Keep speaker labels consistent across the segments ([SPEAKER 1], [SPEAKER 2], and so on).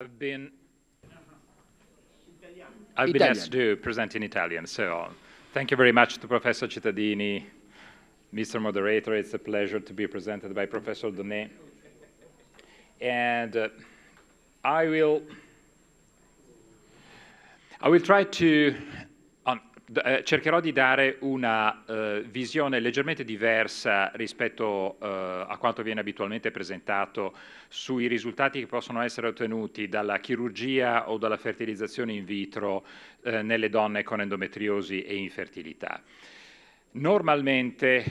[SPEAKER 1] I've been I've Italian. been asked to present in Italian, so uh, thank you very much to Professor Cittadini, Mr. Moderator. It's a pleasure to be presented by Professor Donet. And uh, I will I will try to Eh, cercherò di dare una eh, visione leggermente diversa rispetto eh, a quanto viene abitualmente presentato sui risultati che possono essere ottenuti dalla chirurgia o dalla fertilizzazione in vitro eh, nelle donne con endometriosi e infertilità. Normalmente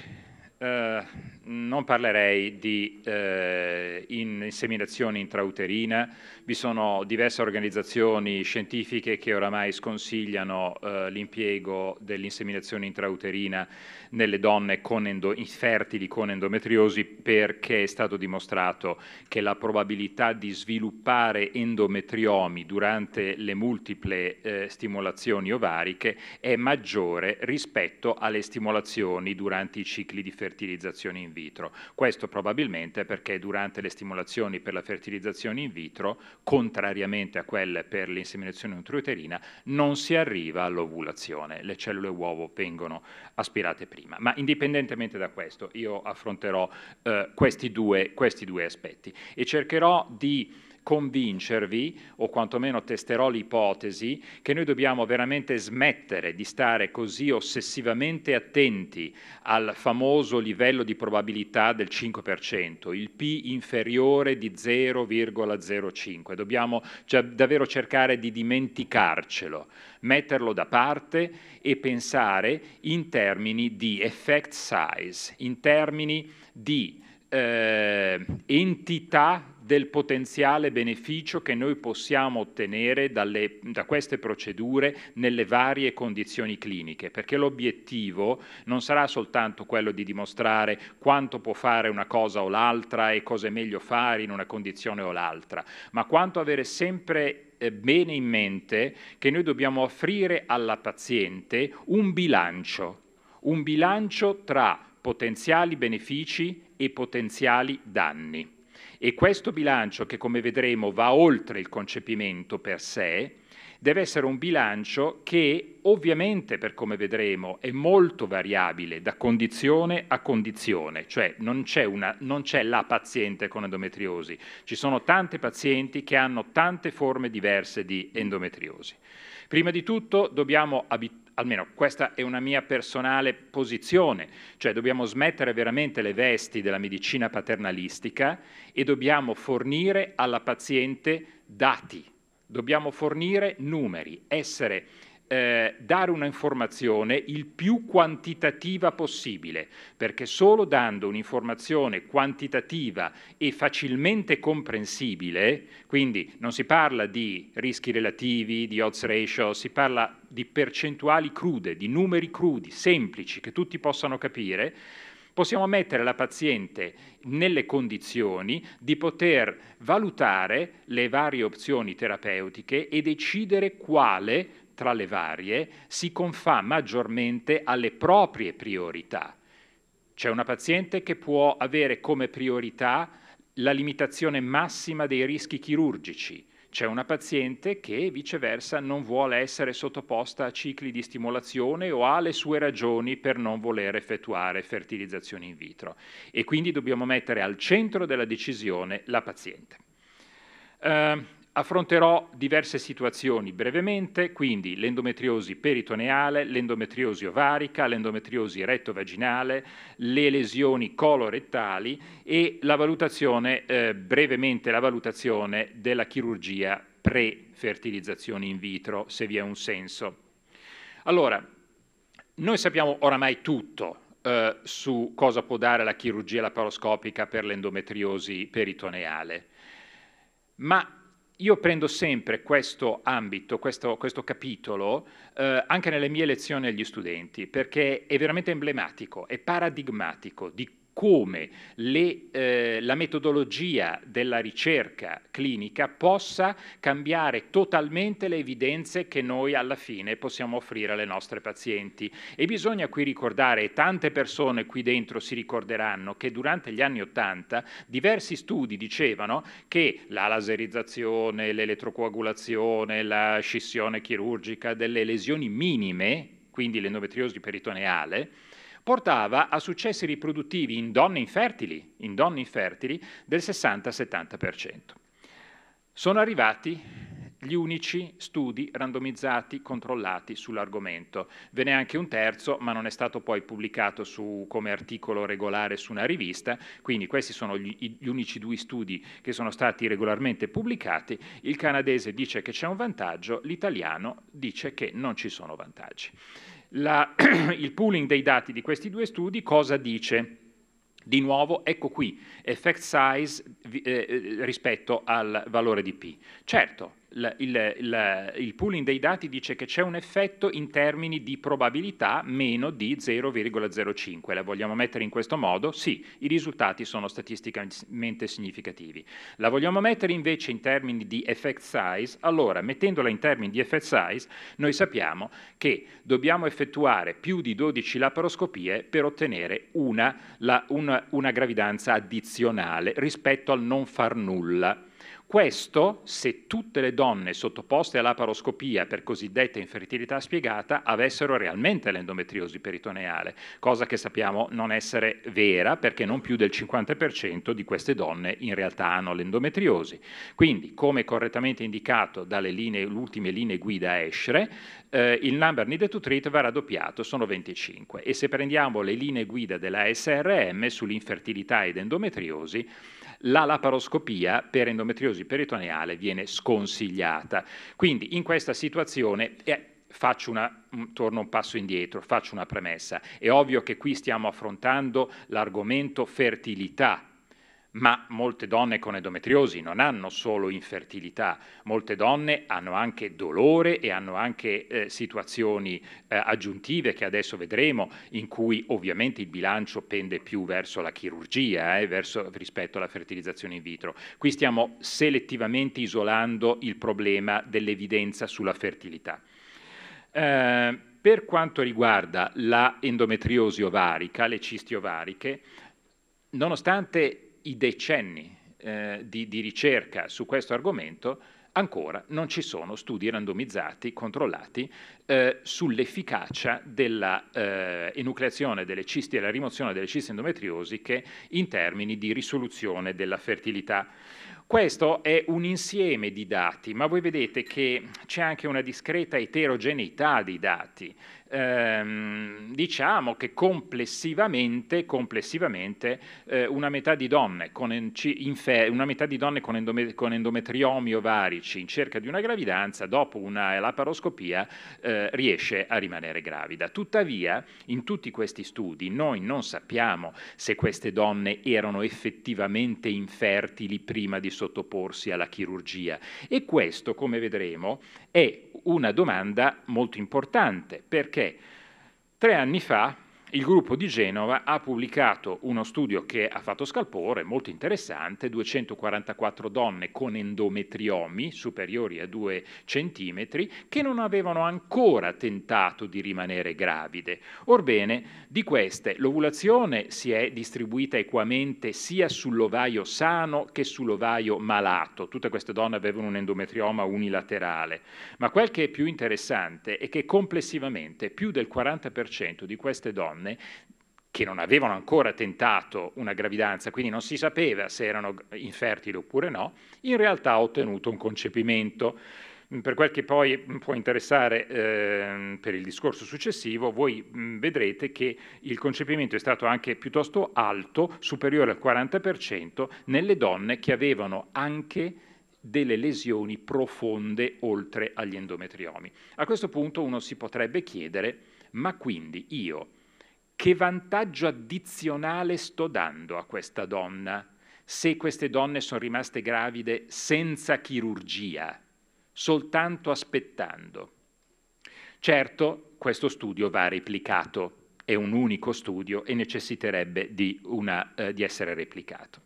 [SPEAKER 1] eh, non parlerei di eh, inseminazione intrauterina, vi sono diverse organizzazioni scientifiche che oramai sconsigliano eh, l'impiego dell'inseminazione intrauterina nelle donne con infertili con endometriosi perché è stato dimostrato che la probabilità di sviluppare endometriomi durante le multiple eh, stimolazioni ovariche è maggiore rispetto alle stimolazioni durante i cicli di fertilizzazione in vitro vitro. Questo probabilmente perché durante le stimolazioni per la fertilizzazione in vitro, contrariamente a quelle per l'inseminazione intrauterina, non si arriva all'ovulazione. Le cellule uovo vengono aspirate prima. Ma indipendentemente da questo, io affronterò eh, questi, due, questi due aspetti e cercherò di convincervi, o quantomeno testerò l'ipotesi, che noi dobbiamo veramente smettere di stare così ossessivamente attenti al famoso livello di probabilità del 5%, il P inferiore di 0,05. Dobbiamo cioè, davvero cercare di dimenticarcelo, metterlo da parte e pensare in termini di effect size, in termini di eh, entità del potenziale beneficio che noi possiamo ottenere dalle, da queste procedure nelle varie condizioni cliniche, perché l'obiettivo non sarà soltanto quello di dimostrare quanto può fare una cosa o l'altra e cosa è meglio fare in una condizione o l'altra, ma quanto avere sempre eh, bene in mente che noi dobbiamo offrire alla paziente un bilancio, un bilancio tra potenziali benefici e potenziali danni e questo bilancio che come vedremo va oltre il concepimento per sé, deve essere un bilancio che ovviamente, per come vedremo, è molto variabile da condizione a condizione, cioè non c'è, una, non c'è, la paziente con endometriosi, ci sono tante pazienti che hanno tante forme diverse di endometriosi. Prima di tutto dobbiamo abituarci almeno questa è una mia personale posizione, cioè dobbiamo smettere veramente le vesti della medicina paternalistica e dobbiamo fornire alla paziente dati, dobbiamo fornire numeri, essere eh, dare un'informazione il più quantitativa possibile, perché solo dando un'informazione quantitativa e facilmente comprensibile, quindi non si parla di rischi relativi, di odds ratio, si parla di percentuali crude, di numeri crudi, semplici, che tutti possano capire, possiamo mettere la paziente nelle condizioni di poter valutare le varie opzioni terapeutiche e decidere quale tra le varie, si confà maggiormente alle proprie priorità. C'è una paziente che può avere come priorità la limitazione massima dei rischi chirurgici, c'è una paziente che viceversa non vuole essere sottoposta a cicli di stimolazione o ha le sue ragioni per non voler effettuare fertilizzazione in vitro e quindi dobbiamo mettere al centro della decisione la paziente. Uh, Affronterò diverse situazioni brevemente, quindi l'endometriosi peritoneale, l'endometriosi ovarica, l'endometriosi rettovaginale, le lesioni colorettali e la valutazione, eh, brevemente la valutazione della chirurgia pre-fertilizzazione in vitro, se vi è un senso. Allora, noi sappiamo oramai tutto eh, su cosa può dare la chirurgia laparoscopica per l'endometriosi peritoneale, ma io prendo sempre questo ambito, questo, questo capitolo, eh, anche nelle mie lezioni agli studenti, perché è veramente emblematico, è paradigmatico di come le, eh, la metodologia della ricerca clinica possa cambiare totalmente le evidenze che noi alla fine possiamo offrire alle nostre pazienti. E bisogna qui ricordare, e tante persone qui dentro si ricorderanno, che durante gli anni Ottanta diversi studi dicevano che la laserizzazione, l'elettrocoagulazione, la scissione chirurgica delle lesioni minime, quindi l'endometriosi peritoneale, portava a successi riproduttivi in donne infertili, in donne infertili del 60-70%. Sono arrivati gli unici studi randomizzati controllati sull'argomento. Ve n'è anche un terzo, ma non è stato poi pubblicato su, come articolo regolare su una rivista, quindi questi sono gli, gli unici due studi che sono stati regolarmente pubblicati. Il canadese dice che c'è un vantaggio, l'italiano dice che non ci sono vantaggi la, il pooling dei dati di questi due studi cosa dice? Di nuovo, ecco qui, effect size eh, rispetto al valore di P. Certo, il, il, il, pooling dei dati dice che c'è un effetto in termini di probabilità meno di 0,05. La vogliamo mettere in questo modo? Sì, i risultati sono statisticamente significativi. La vogliamo mettere invece in termini di effect size? Allora, mettendola in termini di effect size, noi sappiamo che dobbiamo effettuare più di 12 laparoscopie per ottenere una, la, una, una gravidanza addizionale rispetto al non far nulla. Questo, se tutte le donne sottoposte all'aparoscopia per cosiddetta infertilità spiegata avessero realmente l'endometriosi peritoneale, cosa che sappiamo non essere vera perché non più del 50% di queste donne in realtà hanno l'endometriosi. Quindi, come correttamente indicato dalle linee, ultime linee guida ESCRE, eh, il number needed to treat va raddoppiato, sono 25. E se prendiamo le linee guida della SRM sull'infertilità ed endometriosi, la laparoscopia per endometriosi peritoneale viene sconsigliata. Quindi in questa situazione... Eh, faccio una, mm, torno un passo indietro, faccio una premessa. È ovvio che qui stiamo affrontando l'argomento fertilità ma molte donne con endometriosi non hanno solo infertilità, molte donne hanno anche dolore e hanno anche eh, situazioni eh, aggiuntive che adesso vedremo, in cui ovviamente il bilancio pende più verso la chirurgia eh, verso, rispetto alla fertilizzazione in vitro. Qui stiamo selettivamente isolando il problema dell'evidenza sulla fertilità. Eh, per quanto riguarda la endometriosi ovarica, le cisti ovariche, nonostante i decenni eh, di, di ricerca su questo argomento, ancora non ci sono studi randomizzati, controllati, eh, sull'efficacia della eh, enucleazione delle cisti e la rimozione delle cisti endometriosiche in termini di risoluzione della fertilità. Questo è un insieme di dati, ma voi vedete che c'è anche una discreta eterogeneità di dati ehm, diciamo che complessivamente, complessivamente eh, una metà di donne con, una metà di donne con, endome con endometriomi ovarici in cerca di una gravidanza, dopo una laparoscopia, eh, riesce a rimanere gravida. Tuttavia, in tutti questi studi noi non sappiamo se queste donne erano effettivamente infertili prima di sottoporsi alla chirurgia e questo, come vedremo, è una domanda molto importante, perché tre anni fa il gruppo di Genova ha pubblicato uno studio che ha fatto scalpore, molto interessante, 244 donne con endometriomi superiori a 2 cm che non avevano ancora tentato di rimanere gravide. Orbene, di queste l'ovulazione si è distribuita equamente sia sull'ovaio sano che sull'ovaio malato. Tutte queste donne avevano un endometrioma unilaterale, ma quel che è più interessante è che complessivamente più del 40% di queste donne donne che non avevano ancora tentato una gravidanza, quindi non si sapeva se erano infertili oppure no, in realtà ha ottenuto un concepimento. Mm, per quel che poi mm, può interessare eh, per il discorso successivo, voi mh, mm, vedrete che il concepimento è stato anche piuttosto alto, superiore al 40%, nelle donne che avevano anche delle lesioni profonde oltre agli endometriomi. A questo punto uno si potrebbe chiedere, ma quindi io che vantaggio addizionale sto dando a questa donna se queste donne sono rimaste gravide senza chirurgia, soltanto aspettando? Certo, questo studio va replicato, è un unico studio e necessiterebbe di, una, eh, di essere replicato.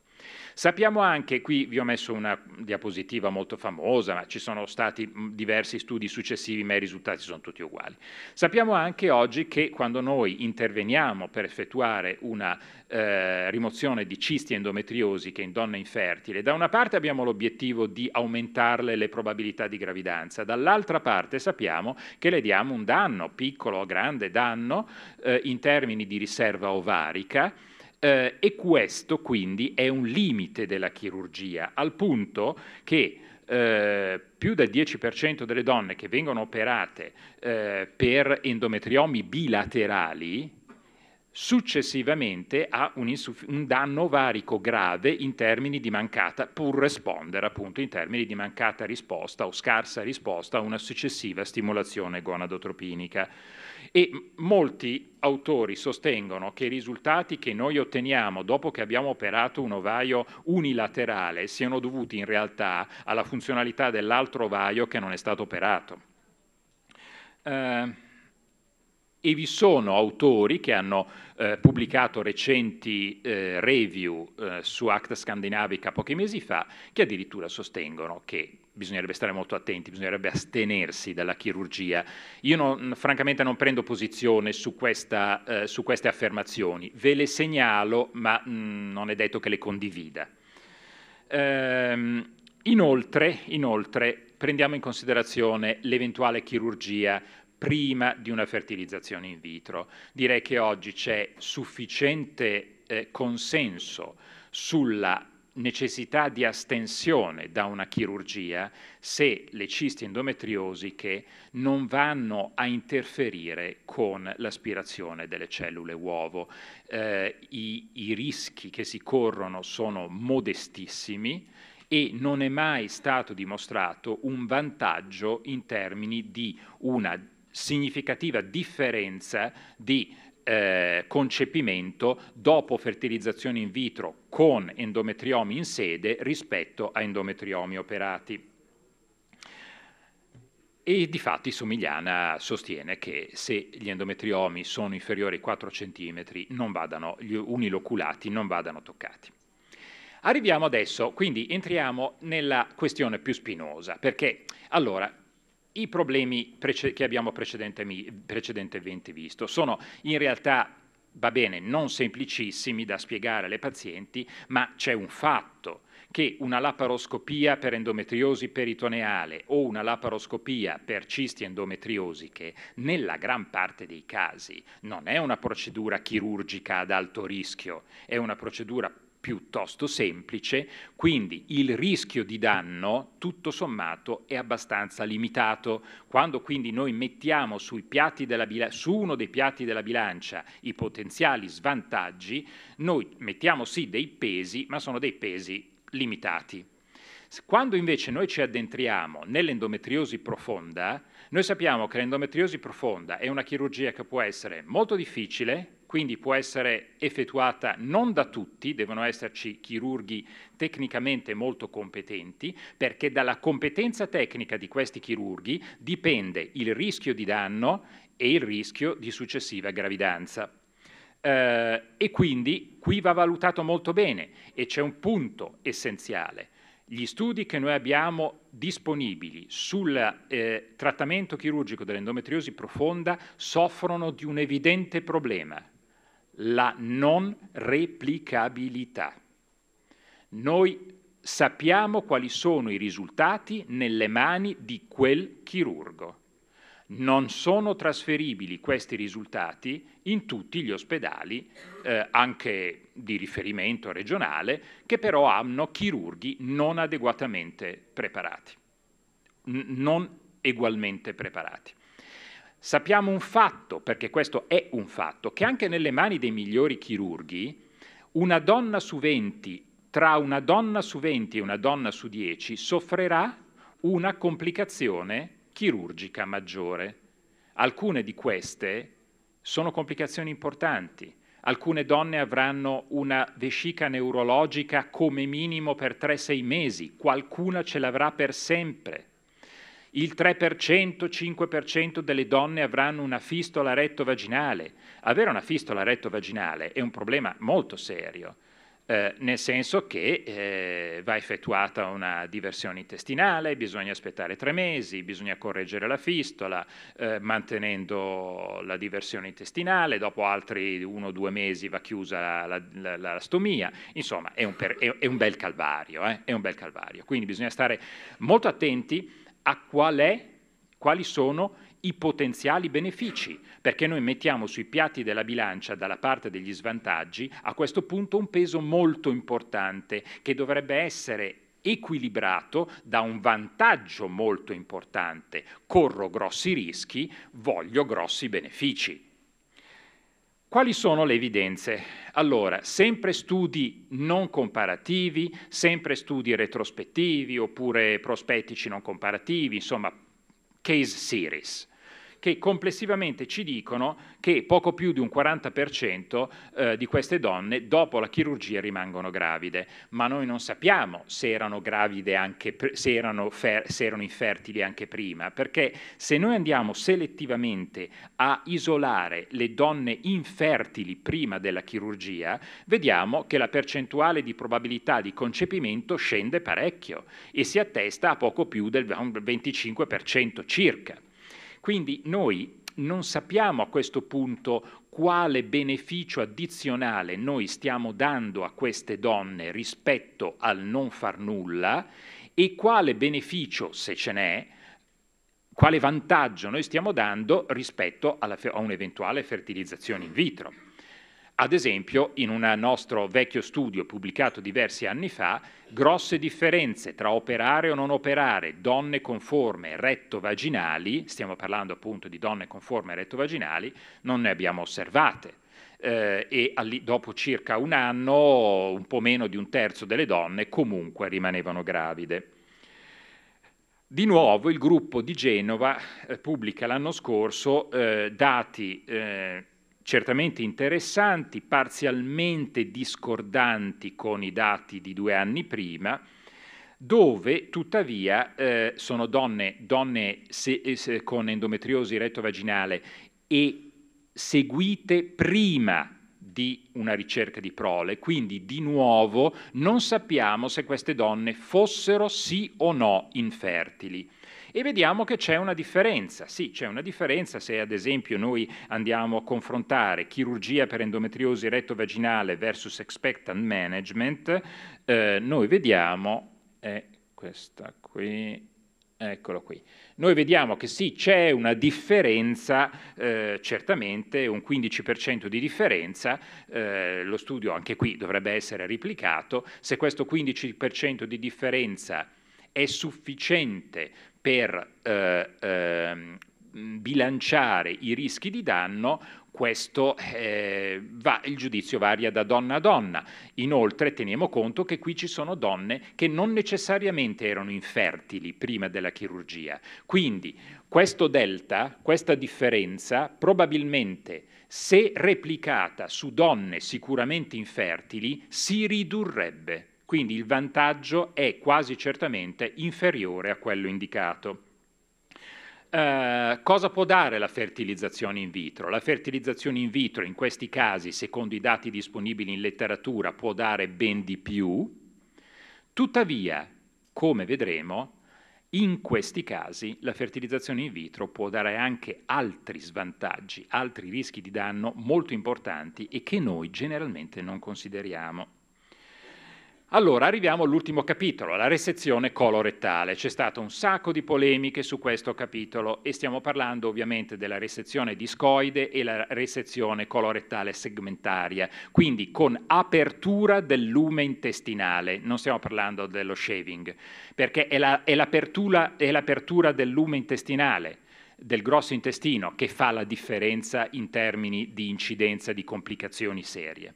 [SPEAKER 1] Sappiamo anche, qui vi ho messo una diapositiva molto famosa, ma ci sono stati diversi studi successivi, ma i risultati sono tutti uguali. Sappiamo anche oggi che quando noi interveniamo per effettuare una eh, rimozione di cisti endometriosi che in donne infertile, da una parte abbiamo l'obiettivo di aumentarle le probabilità di gravidanza, dall'altra parte sappiamo che le diamo un danno, piccolo o grande danno, eh, in termini di riserva ovarica, eh, e questo quindi è un limite della chirurgia, al punto che eh, più del 10% delle donne che vengono operate eh, per endometriomi bilaterali, successivamente a un, un, danno ovarico grave in termini di mancata, pur rispondere appunto in termini di mancata risposta o scarsa risposta a una successiva stimolazione gonadotropinica. E molti autori sostengono che i risultati che noi otteniamo dopo che abbiamo operato un ovaio unilaterale siano dovuti in realtà alla funzionalità dell'altro ovaio che non è stato operato. Uh, e vi sono autori che hanno eh, pubblicato recenti eh, review eh, su Acta Scandinavica pochi mesi fa che addirittura sostengono che bisognerebbe stare molto attenti, bisognerebbe astenersi dalla chirurgia. Io non, francamente non prendo posizione su, questa, eh, su, queste affermazioni, ve le segnalo ma mh, mm, non è detto che le condivida. Ehm, inoltre, inoltre prendiamo in considerazione l'eventuale chirurgia prima di una fertilizzazione in vitro. Direi che oggi c'è sufficiente eh, consenso sulla necessità di astensione da una chirurgia se le cisti endometriosiche non vanno a interferire con l'aspirazione delle cellule uovo. Eh, i, I rischi che si corrono sono modestissimi e non è mai stato dimostrato un vantaggio in termini di una significativa differenza di eh, concepimento dopo fertilizzazione in vitro con endometriomi in sede rispetto a endometriomi operati. E di fatti Somigliana sostiene che se gli endometriomi sono inferiori ai 4 cm non vadano, gli uniloculati non vadano toccati. Arriviamo adesso, quindi entriamo nella questione più spinosa, perché allora i problemi che abbiamo precedentemente, precedentemente visto sono in realtà, va bene, non semplicissimi da spiegare alle pazienti, ma c'è un fatto che una laparoscopia per endometriosi peritoneale o una laparoscopia per cisti endometriosiche, nella gran parte dei casi, non è una procedura chirurgica ad alto rischio, è una procedura piuttosto semplice, quindi il rischio di danno tutto sommato è abbastanza limitato. Quando quindi noi mettiamo su uno dei piatti della bilancia i potenziali svantaggi, noi mettiamo sì dei pesi, ma sono dei pesi limitati. Quando invece noi ci addentriamo nell'endometriosi profonda, noi sappiamo che l'endometriosi profonda è una chirurgia che può essere molto difficile, quindi può essere effettuata non da tutti, devono esserci chirurghi tecnicamente molto competenti, perché dalla competenza tecnica di questi chirurghi dipende il rischio di danno e il rischio di successiva gravidanza. Eh, e quindi qui va valutato molto bene e c'è un punto essenziale. Gli studi che noi abbiamo disponibili sul eh, trattamento chirurgico dell'endometriosi profonda soffrono di un evidente problema, la non replicabilità. Noi sappiamo quali sono i risultati nelle mani di quel chirurgo. Non sono trasferibili questi risultati in tutti gli ospedali, eh, anche di riferimento regionale, che però hanno chirurghi non adeguatamente preparati, non ugualmente preparati. Sappiamo un fatto, perché questo è un fatto, che anche nelle mani dei migliori chirurghi una donna su 20, tra una donna su 20 e una donna su 10 soffrirà una complicazione chirurgica maggiore. Alcune di queste sono complicazioni importanti. Alcune donne avranno una vescica neurologica come minimo per 3-6 mesi, qualcuna ce l'avrà per sempre il 3%, 5% delle donne avranno una fistola retto-vaginale. Avere una fistola retto-vaginale è un problema molto serio, eh, nel senso che eh, va effettuata una diversione intestinale, bisogna aspettare tre mesi, bisogna correggere la fistola eh, mantenendo la diversione intestinale, dopo altri uno o due mesi va chiusa la, la, la, stomia. Insomma, è un, per, è, è un bel calvario, eh, è un bel calvario. Quindi bisogna stare molto attenti a qual è, quali sono i potenziali benefici, perché noi mettiamo sui piatti della bilancia dalla parte degli svantaggi a questo punto un peso molto importante che dovrebbe essere equilibrato da un vantaggio molto importante. Corro grossi rischi, voglio grossi benefici. Quali sono le evidenze? Allora, sempre studi non comparativi, sempre studi retrospettivi oppure prospettici non comparativi, insomma, case series che complessivamente ci dicono che poco più di un 40% eh, di queste donne dopo la chirurgia rimangono gravide, ma noi non sappiamo se erano gravide anche se erano, se erano infertili anche prima, perché se noi andiamo selettivamente a isolare le donne infertili prima della chirurgia, vediamo che la percentuale di probabilità di concepimento scende parecchio e si attesta a poco più del 25% circa. Quindi noi non sappiamo a questo punto quale beneficio addizionale noi stiamo dando a queste donne rispetto al non far nulla e quale beneficio, se ce n'è, quale vantaggio noi stiamo dando rispetto a un'eventuale fertilizzazione in vitro. Ad esempio, in un nostro vecchio studio pubblicato diversi anni fa, grosse differenze tra operare o non operare, donne conforme, retto-vaginali, stiamo parlando appunto di donne conforme e retto-vaginali, non ne abbiamo osservate. Eh, e all- dopo circa un anno un po' meno di un terzo delle donne comunque rimanevano gravide. Di nuovo il gruppo di Genova eh, pubblica l'anno scorso eh, dati eh, certamente interessanti, parzialmente discordanti con i dati di due anni prima, dove tuttavia eh, sono donne, donne se, eh, se, con endometriosi rettovaginale e seguite prima di una ricerca di prole, quindi di nuovo non sappiamo se queste donne fossero sì o no infertili. E vediamo che c'è una differenza. Sì, c'è una differenza se ad esempio noi andiamo a confrontare chirurgia per endometriosi retto-vaginale versus expectant management, eh, noi vediamo, eh, questa qui, Eccolo qui. Noi vediamo che sì, c'è una differenza, eh, certamente un 15% di differenza, eh, lo studio anche qui dovrebbe essere replicato, se questo 15% di differenza è sufficiente per eh, eh, bilanciare i rischi di danno questo eh, va, il giudizio varia da donna a donna. Inoltre teniamo conto che qui ci sono donne che non necessariamente erano infertili prima della chirurgia. Quindi questo delta, questa differenza, probabilmente se replicata su donne sicuramente infertili, si ridurrebbe quindi il vantaggio è quasi certamente inferiore a quello indicato. Eh, cosa può dare la fertilizzazione in vitro? La fertilizzazione in vitro in questi casi, secondo i dati disponibili in letteratura, può dare ben di più, tuttavia, come vedremo, in questi casi la fertilizzazione in vitro può dare anche altri svantaggi, altri rischi di danno molto importanti e che noi generalmente non consideriamo. Allora arriviamo all'ultimo capitolo, la resezione colorettale. C'è stato un sacco di polemiche su questo capitolo e stiamo parlando ovviamente della resezione discoide e la resezione colorettale segmentaria, quindi con apertura del lume intestinale, non stiamo parlando dello shaving, perché è, la, è, l'apertura, è l'apertura del lume intestinale del grosso intestino che fa la differenza in termini di incidenza di complicazioni serie.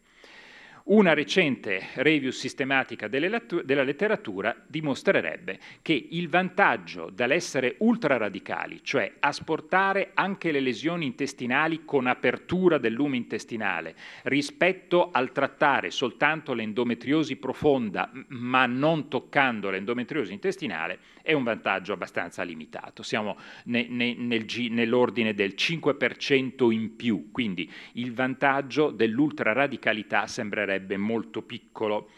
[SPEAKER 1] Una recente review sistematica della letteratura dimostrerebbe che il vantaggio dall'essere ultraradicali, cioè asportare anche le lesioni intestinali con apertura del lume intestinale, rispetto al trattare soltanto l'endometriosi profonda ma non toccando l'endometriosi intestinale, è un vantaggio abbastanza limitato. Siamo ne, ne, nel, nell'ordine del 5% in più, quindi il vantaggio dell'ultraradicalità sembrerebbe sarebbe molto piccolo.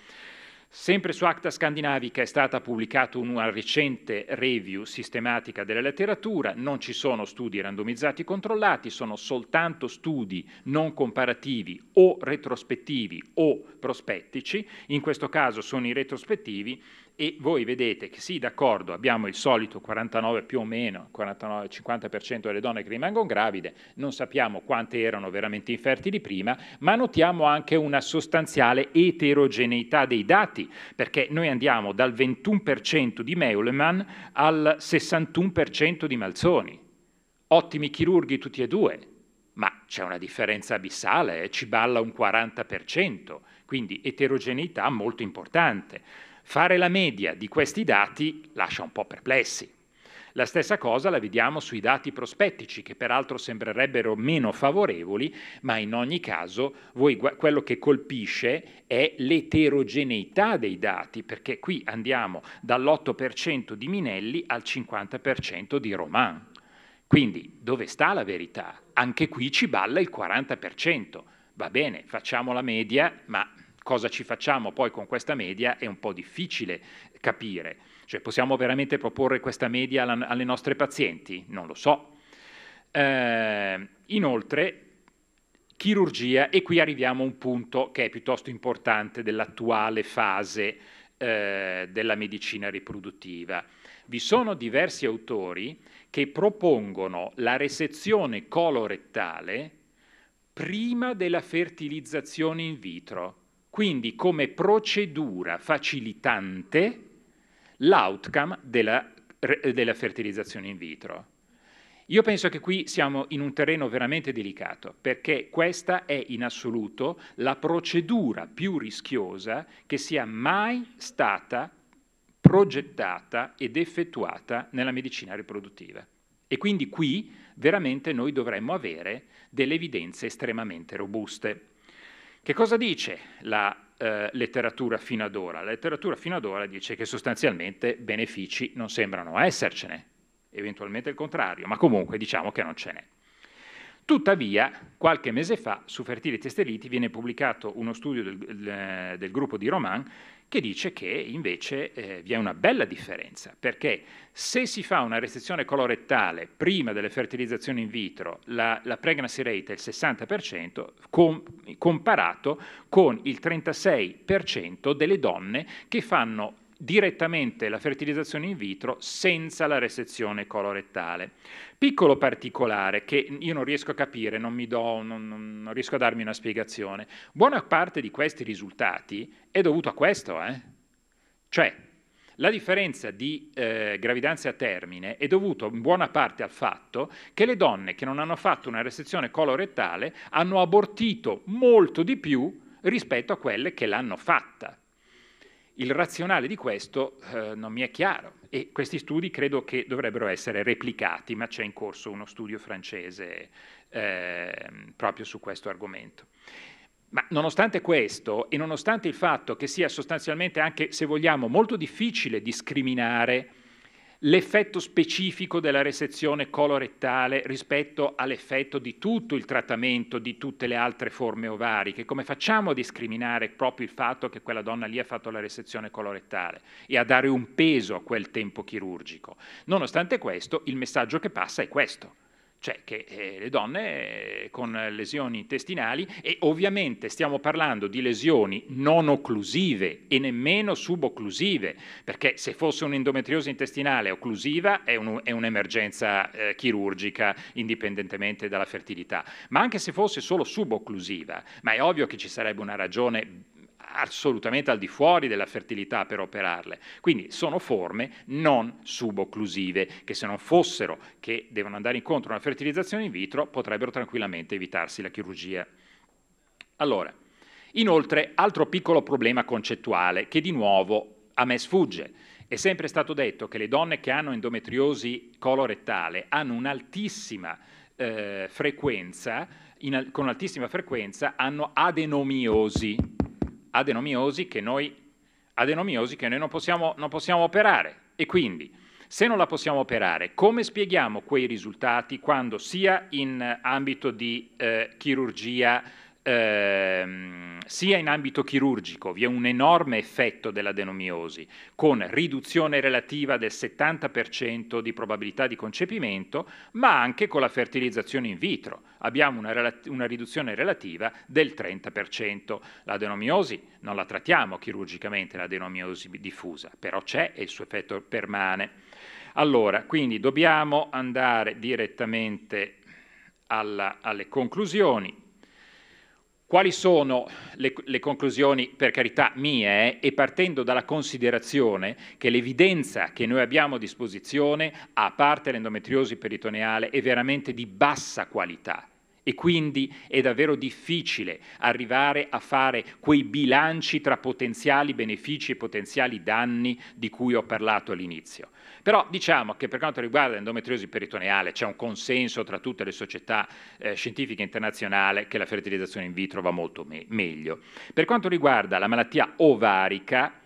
[SPEAKER 1] Sempre su Acta Scandinavica è stata pubblicata una recente review sistematica della letteratura, non ci sono studi randomizzati controllati, sono soltanto studi non comparativi o retrospettivi o prospettici, in questo caso sono i retrospettivi e voi vedete che sì, d'accordo, abbiamo il solito 49 più o meno, 49-50% delle donne che rimangono gravide, non sappiamo quante erano veramente infertili prima, ma notiamo anche una sostanziale eterogeneità dei dati, perché noi andiamo dal 21% di Meuleman al 61% di Malzoni. Ottimi chirurghi tutti e due, ma c'è una differenza abissale, eh? ci balla un 40%, quindi eterogeneità molto importante. Fare la media di questi dati lascia un po' perplessi. La stessa cosa la vediamo sui dati prospettici, che peraltro sembrerebbero meno favorevoli, ma in ogni caso voi, quello che colpisce è l'eterogeneità dei dati, perché qui andiamo dall'8% di Minelli al 50% di Roman. Quindi dove sta la verità? Anche qui ci balla il 40%. Va bene, facciamo la media, ma cosa ci facciamo poi con questa media è un po' difficile capire. Cioè possiamo veramente proporre questa media alle nostre pazienti? Non lo so. Eh, inoltre, chirurgia, e qui arriviamo a un punto che è piuttosto importante dell'attuale fase eh, della medicina riproduttiva. Vi sono diversi autori che propongono la resezione colorettale prima della fertilizzazione in vitro quindi come procedura facilitante l'outcome della, della fertilizzazione in vitro. Io penso che qui siamo in un terreno veramente delicato, perché questa è in assoluto la procedura più rischiosa che sia mai stata progettata ed effettuata nella medicina riproduttiva. E quindi qui veramente noi dovremmo avere delle evidenze estremamente robuste. Che cosa dice la eh, letteratura fino ad ora? La letteratura fino ad ora dice che sostanzialmente benefici non sembrano essercene, eventualmente il contrario, ma comunque diciamo che non ce n'è. Tuttavia, qualche mese fa, su Fertili e viene pubblicato uno studio del, del, del gruppo di Roman che dice che invece eh, vi è una bella differenza, perché se si fa una restrizione colorettale prima delle fertilizzazioni in vitro, la, la pregnancy rate è il 60%, com, comparato con il 36% delle donne che fanno direttamente la fertilizzazione in vitro senza la resezione colorettale. Piccolo particolare che io non riesco a capire, non, do, non, non riesco a darmi una spiegazione. Buona parte di questi risultati è dovuto a questo, eh? Cioè, la differenza di eh, gravidanze a termine è dovuta in buona parte al fatto che le donne che non hanno fatto una resezione colorettale hanno abortito molto di più rispetto a quelle che l'hanno fatta. Il razionale di questo eh, non mi è chiaro e questi studi credo che dovrebbero essere replicati, ma c'è in corso uno studio francese eh, proprio su questo argomento. Ma nonostante questo e nonostante il fatto che sia sostanzialmente anche, se vogliamo, molto difficile discriminare l'effetto specifico della resezione colorettale rispetto all'effetto di tutto il trattamento di tutte le altre forme ovariche, come facciamo a discriminare proprio il fatto che quella donna lì ha fatto la resezione colorettale e a dare un peso a quel tempo chirurgico. Nonostante questo, il messaggio che passa è questo cioè che eh, le donne eh, con lesioni intestinali e ovviamente stiamo parlando di lesioni non occlusive e nemmeno subocclusive, perché se fosse un'endometriosi intestinale occlusiva è, un, è un'emergenza eh, chirurgica indipendentemente dalla fertilità, ma anche se fosse solo subocclusiva, ma è ovvio che ci sarebbe una ragione assolutamente al di fuori della fertilità per operarle. Quindi sono forme non subocclusive, che se non fossero che devono andare incontro a una fertilizzazione in vitro, potrebbero tranquillamente evitarsi la chirurgia. Allora, inoltre, altro piccolo problema concettuale che di nuovo a me sfugge. È sempre stato detto che le donne che hanno endometriosi colorettale hanno un'altissima eh, frequenza, in, con altissima frequenza hanno adenomiosi, adenomiosi che noi, adenomiosi che noi non, possiamo, non possiamo operare. E quindi, se non la possiamo operare, come spieghiamo quei risultati quando sia in ambito di eh, chirurgia ehm, sia in ambito chirurgico vi è un enorme effetto della denomiosi, con riduzione relativa del 70% di probabilità di concepimento, ma anche con la fertilizzazione in vitro. Abbiamo una, relati- una riduzione relativa del 30%. La denomiosi non la trattiamo chirurgicamente, la denomiosi diffusa, però c'è e il suo effetto permane. Allora, quindi dobbiamo andare direttamente alla, alle conclusioni. Quali sono le, le, conclusioni, per carità, mie eh, e partendo dalla considerazione che l'evidenza che noi abbiamo a disposizione, a parte l'endometriosi peritoneale, è veramente di bassa qualità e quindi è davvero difficile arrivare a fare quei bilanci tra potenziali benefici e potenziali danni di cui ho parlato all'inizio. Però diciamo che per quanto riguarda l'endometriosi peritoneale c'è un consenso tra tutte le società eh, scientifiche internazionali che la fertilizzazione in vitro va molto me meglio. Per quanto riguarda la malattia ovarica,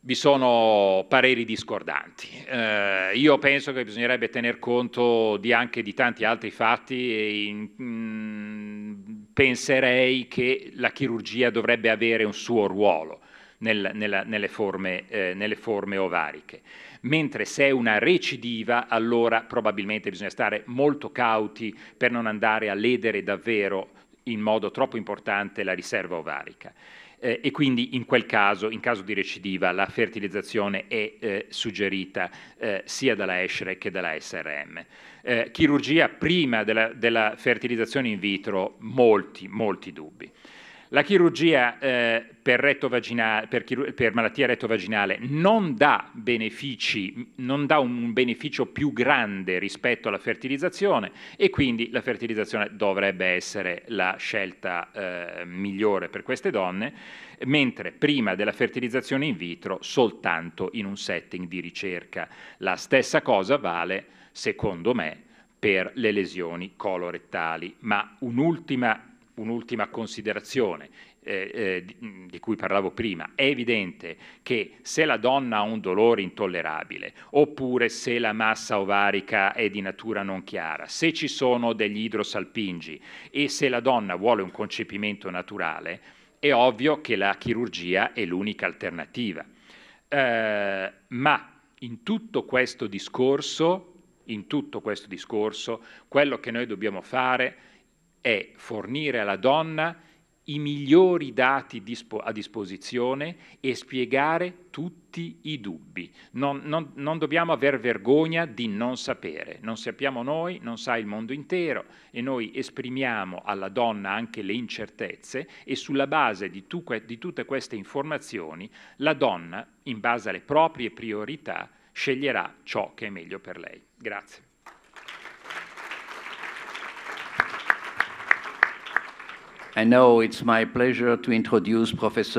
[SPEAKER 1] vi sono pareri discordanti. Eh, io penso che bisognerebbe tener conto di anche di tanti altri fatti e in, mh, mm, penserei che la chirurgia dovrebbe avere un suo ruolo nel, nella, nelle, forme, eh, nelle forme ovariche mentre se è una recidiva allora probabilmente bisogna stare molto cauti per non andare a ledere davvero in modo troppo importante la riserva ovarica eh, e quindi in quel caso, in caso di recidiva, la fertilizzazione è eh, suggerita eh, sia dalla ESHRE che dalla SRM. Eh, chirurgia prima della, della fertilizzazione in vitro, molti, molti dubbi. La chirurgia eh, per, vaginale, per, chirur- per, malattia rettovaginale non dà benefici, non dà un beneficio più grande rispetto alla fertilizzazione e quindi la fertilizzazione dovrebbe essere la scelta eh, migliore per queste donne, mentre prima della fertilizzazione in vitro soltanto in un setting di ricerca. La stessa cosa vale, secondo me, per le lesioni colorettali, ma un'ultima un'ultima considerazione eh, eh, mm, di, cui parlavo prima. È evidente che se la donna ha un dolore intollerabile, oppure se la massa ovarica è di natura non chiara, se ci sono degli idrosalpingi e se la donna vuole un concepimento naturale, è ovvio che la chirurgia è l'unica alternativa. Eh, ma in tutto questo discorso, in tutto questo discorso, quello che noi dobbiamo fare è è fornire alla donna i migliori dati dispo a disposizione e spiegare tutti i dubbi. Non, non, non dobbiamo aver vergogna di non sapere. Non sappiamo noi, non sa il mondo intero e noi esprimiamo alla donna anche le incertezze e sulla base di, tu, di tutte queste informazioni la donna, in base alle proprie priorità, sceglierà ciò che è meglio per lei. Grazie. I know it's my pleasure to introduce Professor